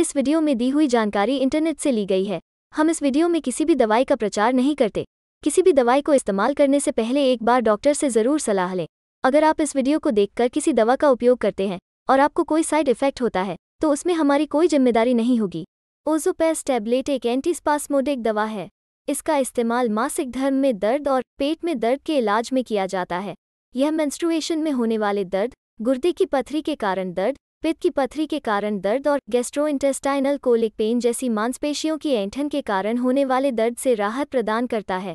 इस वीडियो में दी हुई जानकारी इंटरनेट से ली गई है हम इस वीडियो में किसी भी दवाई का प्रचार नहीं करते किसी भी दवाई को इस्तेमाल करने से पहले एक बार डॉक्टर से ज़रूर सलाह लें अगर आप इस वीडियो को देखकर किसी दवा का उपयोग करते हैं और आपको कोई साइड इफेक्ट होता है तो उसमें हमारी कोई जिम्मेदारी नहीं होगी ओजोपैस टैबलेट एक एंटीस्पास्मोडिक दवा है इसका इस्तेमाल मासिक धर्म में दर्द और पेट में दर्द के इलाज में किया जाता है यह मेंस्ट्रुएशन में होने वाले दर्द गुर्दे की पथरी के कारण दर्द पित्त की पथरी के कारण दर्द और गेस्ट्रोइंटेस्टाइनल कोलिक पेन जैसी मांसपेशियों की ऐंठन के कारण होने वाले दर्द से राहत प्रदान करता है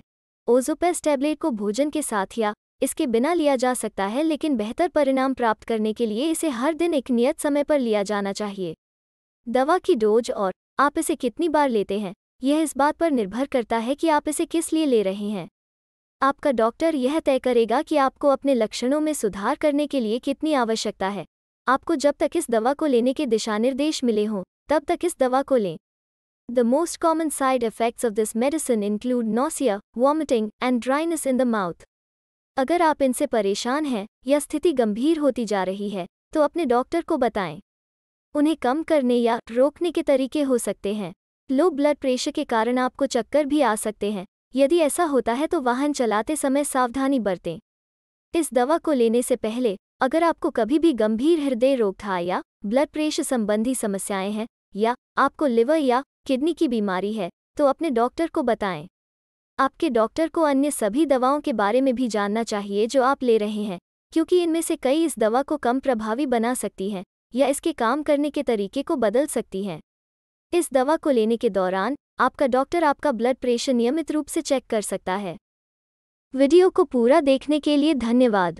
ओजोपेस टैबलेट को भोजन के साथ या इसके बिना लिया जा सकता है लेकिन बेहतर परिणाम प्राप्त करने के लिए इसे हर दिन एक नियत समय पर लिया जाना चाहिए दवा की डोज और आप इसे कितनी बार लेते हैं यह इस बात पर निर्भर करता है कि आप इसे किस लिए ले रहे हैं आपका डॉक्टर यह तय करेगा कि आपको अपने लक्षणों में सुधार करने के लिए कितनी आवश्यकता है आपको जब तक इस दवा को लेने के दिशानिर्देश मिले हों तब तक इस दवा को लें the most common side effects of this medicine include nausea vomiting and dryness in the mouth अगर आप इनसे परेशान हैं या स्थिति गंभीर होती जा रही है तो अपने डॉक्टर को बताएं उन्हें कम करने या रोकने के तरीके हो सकते हैं लो ब्लड प्रेशर के कारण आपको चक्कर भी आ सकते हैं यदि ऐसा होता है तो वाहन चलाते समय सावधानी बरतें इस दवा को लेने से पहले अगर आपको कभी भी गंभीर हृदय था या ब्लड प्रेशर संबंधी समस्याएं हैं या आपको लिवर या किडनी की बीमारी है तो अपने डॉक्टर को बताएं आपके डॉक्टर को अन्य सभी दवाओं के बारे में भी जानना चाहिए जो आप ले रहे हैं क्योंकि इनमें से कई इस दवा को कम प्रभावी बना सकती हैं या इसके काम करने के तरीके को बदल सकती हैं इस दवा को लेने के दौरान आपका डॉक्टर आपका ब्लड प्रेशर नियमित रूप से चेक कर सकता है वीडियो को पूरा देखने के लिए धन्यवाद